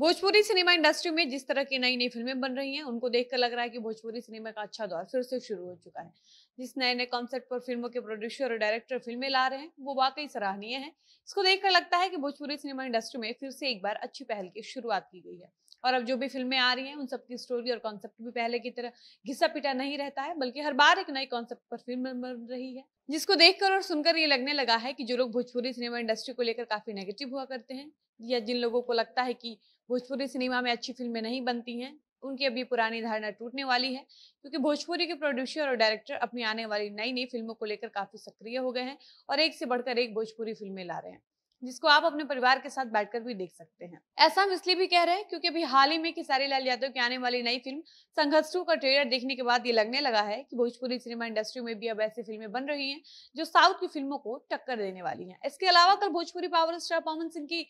Bhojpuri cinema industry में जिस तरह की नई नई फिल्में बन रही हैं उनको देखकर लग रहा है कि भोजपुरी सिनेमा का अच्छा दौर फिर से शुरू हो चुका है जिस नए नए कॉन्सेप्ट पर फिल्मों के प्रोड्यूसर और डायरेक्टर फिल्में ला रहे हैं वो वाकई सराहनीय है इसको देखकर लगता है कि भोजपुरी सिनेमा इंडस्ट्री में फिर से एक बार अच्छी पहल की शुरुआत की गई है और अब जो भी फिल्में आ रही हैं उन सबकी स्टोरी और कॉन्सेप्ट भी पहले की तरह घिसा पिटा नहीं रहता है बल्कि हर बार एक नई कॉन्सेप्ट पर फिल्म बन रही है जिसको देखकर और सुनकर ये लगने लगा है कि जो लोग भोजपुरी सिनेमा इंडस्ट्री को लेकर काफी नेगेटिव हुआ करते हैं या जिन लोगों को लगता है कि भोजपुरी सिनेमा में अच्छी फिल्में नहीं बनती हैं उनकी अभी पुरानी धारणा टूटने वाली है क्योंकि भोजपुरी के प्रोड्यूसर और डायरेक्टर अपनी आने वाली नई नई फिल्मों को लेकर काफी सक्रिय हो गए हैं और एक से बढ़कर एक भोजपुरी फिल्में ला रहे हैं जिसको आप अपने परिवार के साथ बैठकर भी देख सकते हैं ऐसा हम इसलिए भी कह रहे हैं क्योंकि अभी हाल ही में खेसारी लाल यादव की आने वाली नई फिल्म संघर्ष टू का ट्रेलर देखने के बाद ये लगने लगा है कि भोजपुरी सिनेमा इंडस्ट्री में भी अब ऐसी फिल्में बन रही हैं जो साउथ की फिल्मों को टक्कर देने वाली है इसके अलावा कल भोजपुरी पावर स्टार पवन सिंह की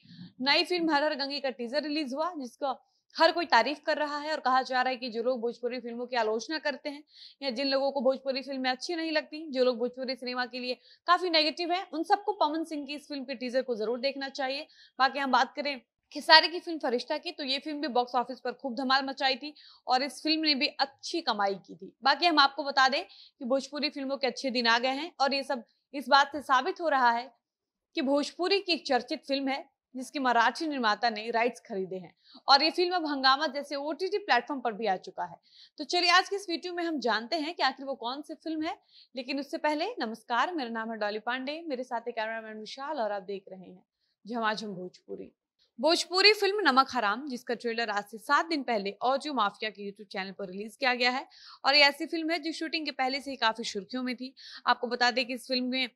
नई फिल्म हर हर गंगे का टीजर रिलीज हुआ जिसका हर कोई तारीफ कर रहा है और कहा जा रहा है कि जो लोग भोजपुरी फिल्मों की आलोचना करते हैं या जिन लोगों को भोजपुरी फिल्में अच्छी नहीं लगती जो लोग भोजपुरी सिनेमा के लिए काफी नेगेटिव है उन सबको पवन सिंह की इस फिल्म के टीजर को जरूर देखना चाहिए बाकी हम बात करें खिसारे की फिल्म फरिश्ता की तो ये फिल्म भी बॉक्स ऑफिस पर खूब धमाल मचाई थी और इस फिल्म ने भी अच्छी कमाई की थी बाकी हम आपको बता दें कि भोजपुरी फिल्मों के अच्छे दिन आ गए हैं और ये सब इस बात से साबित हो रहा है कि भोजपुरी की एक चर्चित फिल्म है जिसकी मराठी निर्माता ने राइट्स खरीदे हैं और ये फिल्म अब हंगामा जैसे ओ टी प्लेटफॉर्म पर भी आ चुका है तो चलिए आज की इस वीडियो में हम जानते हैं कि आखिर वो कौन सी फिल्म है लेकिन उससे पहले नमस्कार मेरा नाम है डॉली पांडे मेरे साथ कैमरामैन विशाल और आप देख रहे हैं झमाझम भोजपुरी भोजपुरी फिल्म नमक हराम जिसका ट्रेलर आज से सात दिन पहले ऑडियो माफिया के यूट्यूब चैनल पर रिलीज किया गया है और ये ऐसी फिल्म है जो शूटिंग के पहले से ही काफी सुर्खियों में थी आपको बता दें कि इस फिल्म में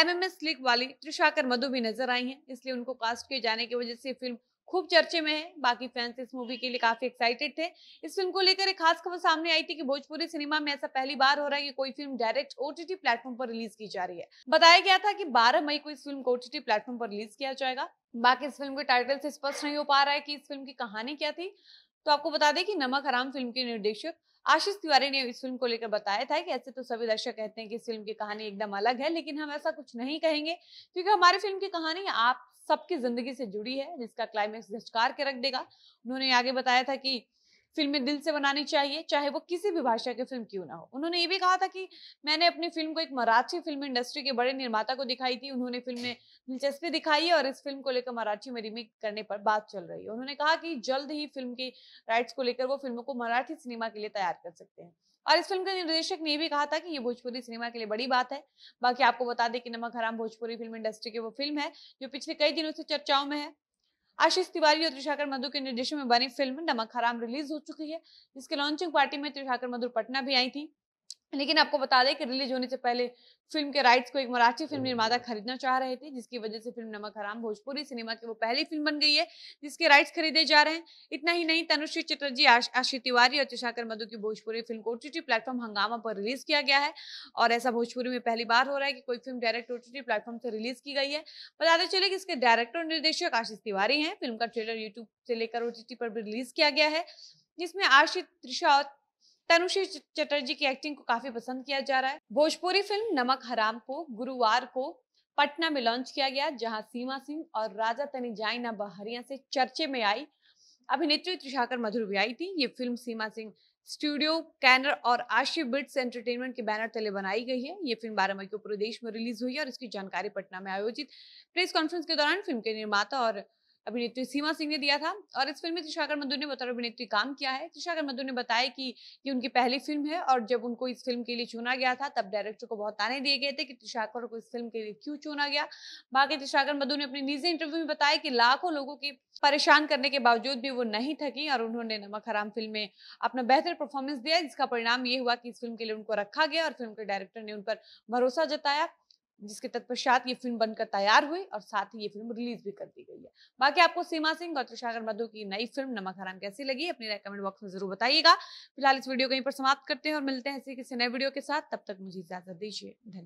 एमएमएस लीग वाली त्रिशाकर मधु भी नजर आई हैं इसलिए उनको कास्ट किए जाने की वजह से फिल्म खूब चर्चे में है बाकी फैंस इस मूवी के लिए काफी एक्साइटेड थे इस फिल्म को लेकर एक खास खबर सामने आई थी कि भोजपुरी सिनेमा में ऐसा पहली बार हो रहा है कि कोई फिल्म डायरेक्ट ओटीटी प्लेटफॉर्म पर रिलीज की जा रही है बताया गया था कि 12 मई को इस फिल्म को ओटीटी प्लेटफॉर्म पर रिलीज किया जाएगा बाकी इस फिल्म के टाइटल से स्पष्ट नहीं हो पा रहा है की इस फिल्म की कहानी क्या थी तो आपको बता दें कि नमक हराम फिल्म के निर्देशक आशीष तिवारी ने इस फिल्म को लेकर बताया था कि ऐसे तो सभी दर्शक कहते हैं कि इस फिल्म की कहानी एकदम अलग है लेकिन हम ऐसा कुछ नहीं कहेंगे क्योंकि हमारी फिल्म की कहानी आप सबकी जिंदगी से जुड़ी है जिसका क्लाइमेक्स झचकार के रख देगा उन्होंने आगे बताया था कि फिल्में दिल से बनानी चाहिए चाहे वो किसी भी भाषा की फिल्म क्यों ना हो उन्होंने ये भी कहा था कि मैंने अपनी फिल्म को एक मराठी फिल्म इंडस्ट्री के बड़े निर्माता को दिखाई थी उन्होंने फिल्म में दिलचस्पी दिखाई है और इस फिल्म को लेकर मराठी में रीमेक करने पर बात चल रही है उन्होंने कहा कि जल्द ही फिल्म की राइट्स को लेकर वो फिल्मों को मराठी सिनेमा के लिए तैयार कर सकते हैं और इस फिल्म के निर्देशक ने भी कहा था कि ये भोजपुरी सिनेमा के लिए बड़ी बात है बाकी आपको बता दें कि नमक हराम भोजपुरी फिल्म इंडस्ट्री की वो फिल्म है जो पिछले कई दिनों से चर्चाओं में है आशीष तिवारी और त्रिशाकर मधु के निर्देशन में बनी फिल्म नमक हराम रिलीज हो चुकी है जिसके लॉन्चिंग पार्टी में त्रिशाकर मधु पटना भी आई थी लेकिन आपको बता दें कि रिलीज होने से पहले फिल्म के राइट्स को एक मराठी फिल्म निर्माता खरीदना चाह रहे थे जिसकी वजह से फिल्म नमक हराम भोजपुरी सिनेमा की वो पहली फिल्म बन गई है जिसके राइट्स खरीदे जा रहे हैं इतना ही नहीं तनुश्री चटर्जी आशी तिवारी और तुषाकर मधु की भोजपुरी फिल्म को ओ प्लेटफॉर्म हंगामा पर रिलीज किया गया है और ऐसा भोजपुरी में पहली बार हो रहा है कि कोई फिल्म डायरेक्ट ओ प्लेटफॉर्म से रिलीज की गई है बताते चले कि इसके डायरेक्टर निर्देशक आशीष तिवारी हैं फिल्म का ट्रेलर यूट्यूब से लेकर ओ पर भी रिलीज किया गया है जिसमें आशीष त्रिशा और तनुश्री चटर्जी की एक्टिंग को काफी पसंद किया जा रहा है भोजपुरी फिल्म नमक हराम को गुरुवार को पटना में लॉन्च किया गया जहां सीमा सिंह और राजा तनी जाइना बहरिया से चर्चे में आई अभिनेत्री त्रिशाकर मधुर भी आई थी ये फिल्म सीमा सिंह स्टूडियो कैनर और आशी बिट्स एंटरटेनमेंट के बैनर तले बनाई गई है ये फिल्म बारह मई को प्रदेश में रिलीज हुई है और इसकी जानकारी पटना में आयोजित प्रेस कॉन्फ्रेंस के दौरान फिल्म के निर्माता और अभिनेत्री सीमा सिंह ने दिया था और इस फिल्म में त्रिशाकर मधु ने बतौर अभिनेत्री काम किया है त्रिशाकर मधु ने बताया कि ये उनकी पहली फिल्म है और जब उनको इस फिल्म के लिए चुना गया था तब डायरेक्टर को बहुत ताने दिए गए थे कि त्रिशाकर को इस फिल्म के लिए क्यों चुना गया बाकी त्रिशाकर मधु ने अपने निजी इंटरव्यू में बताया कि लाखों लोगों की परेशान करने के बावजूद भी वो नहीं थकी और उन्होंने नमक हराम फिल्म में अपना बेहतर परफॉर्मेंस दिया जिसका परिणाम ये हुआ कि इस फिल्म के लिए उनको रखा गया और फिल्म के डायरेक्टर ने उन पर भरोसा जताया जिसके तत्पश्चात ये फिल्म बनकर तैयार हुई और साथ ही ये फिल्म रिलीज भी कर दी गई है बाकी आपको सीमा सिंह और तुषागर मधु की नई फिल्म नमक हराम कैसी लगी अपने कमेंट बॉक्स में जरूर बताइएगा फिलहाल इस वीडियो को यहीं पर समाप्त करते हैं और मिलते हैं ऐसे किसी नए वीडियो के साथ तब तक मुझे इजाजत दीजिए धन्यवाद